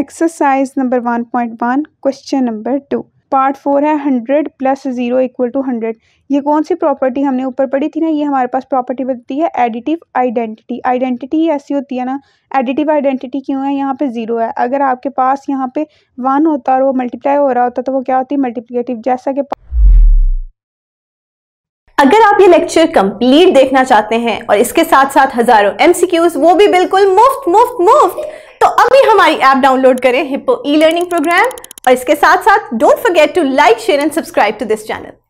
exercise number one point one question number two part four है hundred plus zero equal to hundred ये कौन सी property हमने ऊपर पढ़ी थी ना ये हमारे पास प्रॉपर्टी बनती है एडिटिव आइडेंटिटी आइडेंटिटी ऐसी होती है ना एडिटिव आइडेंटिटी क्यों है यहाँ पे ज़ीरो है अगर आपके पास यहाँ पे वन होता और वो मल्टीप्लाई हो रहा होता तो वो क्या होती है मल्टीप्लीकेटिव जैसा कि अगर आप ये लेक्चर कंप्लीट देखना चाहते हैं और इसके साथ साथ हजारों एमसीक्यूज वो भी बिल्कुल मुफ्त मुफ्त मुफ्त तो अब हमारी ऐप डाउनलोड करें हिप्पो ई लर्निंग प्रोग्राम और इसके साथ साथ don't forget to like share and subscribe to this channel